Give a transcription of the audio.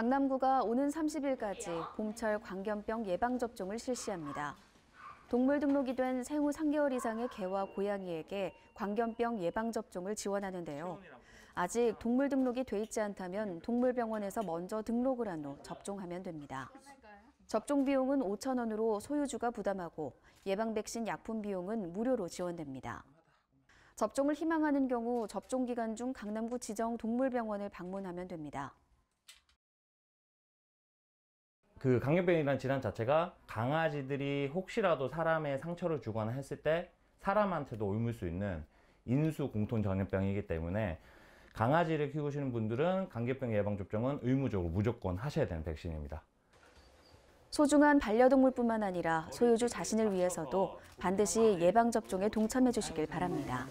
강남구가 오는 30일까지 봄철 광견병 예방접종을 실시합니다. 동물 등록이 된 생후 3개월 이상의 개와 고양이에게 광견병 예방접종을 지원하는데요. 아직 동물 등록이 돼 있지 않다면 동물병원에서 먼저 등록을 한 후 접종하면 됩니다. 접종 비용은 5천 원으로 소유주가 부담하고 예방 백신 약품 비용은 무료로 지원됩니다. 접종을 희망하는 경우 접종 기간 중 강남구 지정 동물병원을 방문하면 됩니다. 그 강경병이라는 질환 자체가 강아지들이 혹시라도 사람의 상처를 주거나 했을 때 사람한테도 옮을 수 있는 인수 공통 전염병이기 때문에 강아지를 키우시는 분들은 감기병 예방 접종은 의무적으로 무조건 하셔야 되는 백신입니다. 소중한 반려동물뿐만 아니라 소유주 자신을 위해서도 반드시 예방 접종에 동참해 주시길 바랍니다.